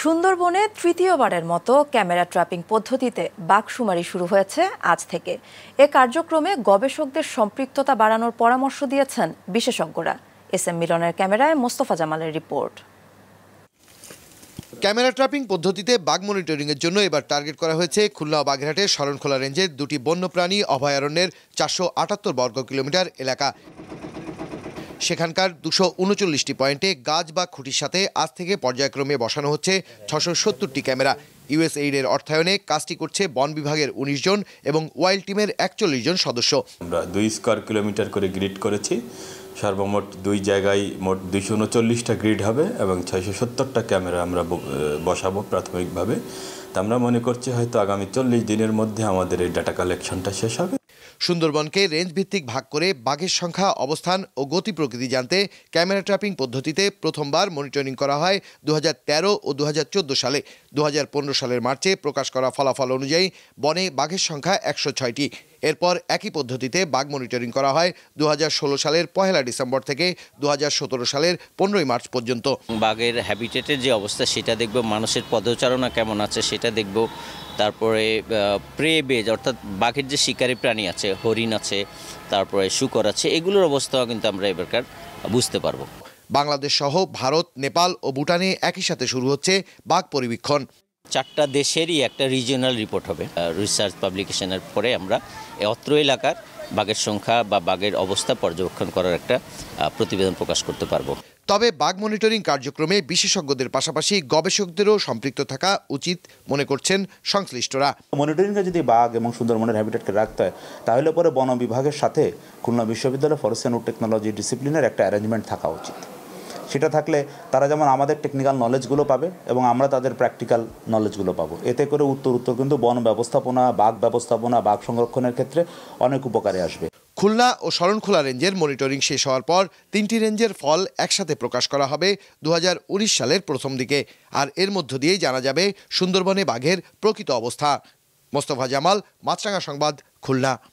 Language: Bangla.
সুন্দরবনে তৃতীয়বারের মতো ক্যামেরা ট্র্যাপিং পদ্ধতিতে বাঘশুমারি শুরু হয়েছে আজ থেকে এ কার্যক্রমে গবেষকদের সম্পৃক্ততা বাড়ানোর পরামর্শ দিয়েছেন বিশেষজ্ঞরা এস এম মিলনের ক্যামেরায় মোস্তফা জামালের রিপোর্ট ক্যামেরা ট্র্যাপিং পদ্ধতিতে বাঘ মনিটরিংয়ের জন্য এবার টার্গেট করা হয়েছে খুলনা ও বাগেরহাটের শরণখোলা রেঞ্জের দুটি বন্যপ্রাণী অভয়ারণ্যের চারশো আটাত্তর বর্গ কিলোমিটার এলাকা সেখানকার দুশো উনচল্লিশটি পয়েন্টে গাছ বা খুঁটির সাথে আজ থেকে পর্যায়ক্রমে বসানো হচ্ছে ছশো সত্তরটি ক্যামেরা ইউএসএইডের অর্থায়নে কাজটি করছে বন বিভাগের উনিশ জন এবং ওয়াইল্ড টিমের একচল্লিশ জন সদস্য আমরা দুই স্কোয়ার কিলোমিটার করে গ্রিড করেছি সর্বমোট দুই জায়গায় মোট দুইশো উনচল্লিশটা গ্রিড হবে এবং ছয়শো সত্তরটা ক্যামেরা আমরা বসাবো প্রাথমিকভাবে তা আমরা মনে করছি হয়তো আগামী চল্লিশ দিনের মধ্যে আমাদের এই ডাটা কালেকশনটা শেষ হবে সুন্দরবনকে রেঞ্জ ভিত্তিক ভাগ করে বাঘের সংখ্যা অবস্থান ও গতি প্রকৃতি জানতে ক্যামেরা ট্র্যাপিং পদ্ধতিতে প্রথমবার মনিটরিং করা হয় দু ও দু সালে দু সালের মার্চে প্রকাশ করা ফলাফল অনুযায়ী বনে বাঘের সংখ্যা একশো ছয়টি এরপর একই পদ্ধতিতে বাঘ মনিটরিং করা হয় দু সালের পহেলা ডিসেম্বর থেকে দু সালের পনেরোই মার্চ পর্যন্ত বাঘের হ্যাবিটেটের যে অবস্থা সেটা দেখব মানুষের পদচারণা কেমন আছে সেটা দেখব তারপরে প্রে বেজ অর্থাৎ বাঘের যে শিকারী প্রাণী আছে হরিণ আছে তারপরে শুকর আছে এগুলোর অবস্থাও কিন্তু আমরা এবারকার বুঝতে পারবো বাংলাদেশ সহ ভারত নেপাল ও ভুটানে একই সাথে শুরু হচ্ছে বাঘ পরিবীক্ষণ চারটা দেশেরই একটা রিজিওনাল রিপোর্ট হবে রিসার্চ পাবলিকেশনের পরে আমরা অত্র এলাকার বাঘের সংখ্যা বা বাঘের অবস্থা পর্যবেক্ষণ করার একটা প্রতিবেদন প্রকাশ করতে পারবো তবে বাঘ মনিটরিং কার্যক্রমে বিশেষজ্ঞদের পাশাপাশি গবেষকদেরও সম্পৃক্ত থাকা উচিত মনে করছেন সংশ্লিষ্টরা মনিটরিংয়ে যদি বাঘ এবং সুন্দরবনের হ্যাবিটেটকে রাখতে হয় তাহলে পরে বন বিভাগের সাথে খুলনা বিশ্ববিদ্যালয় ফরেস্ট অ্যান্ড টেকনোলজি ডিসিপ্লিনের একটা অ্যারেঞ্জমেন্ট থাকা উচিত সেটা থাকলে তারা যেমন আমাদের টেকনিক্যাল নলেজগুলো পাবে এবং আমরা তাদের প্র্যাকটিক্যাল নলেজগুলো পাবো এতে করে উত্তর উত্তর কিন্তু বন ব্যবস্থাপনা বাঘ ব্যবস্থাপনা বাঘ সংরক্ষণের ক্ষেত্রে অনেক উপকারে আসবে খুলনা ও শরণখোলা রেঞ্জের মনিটরিং শেষ হওয়ার পর তিনটি রেঞ্জের ফল একসাথে প্রকাশ করা হবে দু সালের প্রথম দিকে আর এর মধ্য দিয়েই জানা যাবে সুন্দরবনে বাঘের প্রকৃত অবস্থা মোস্তফা জামাল মাছরাঙা সংবাদ খুলনা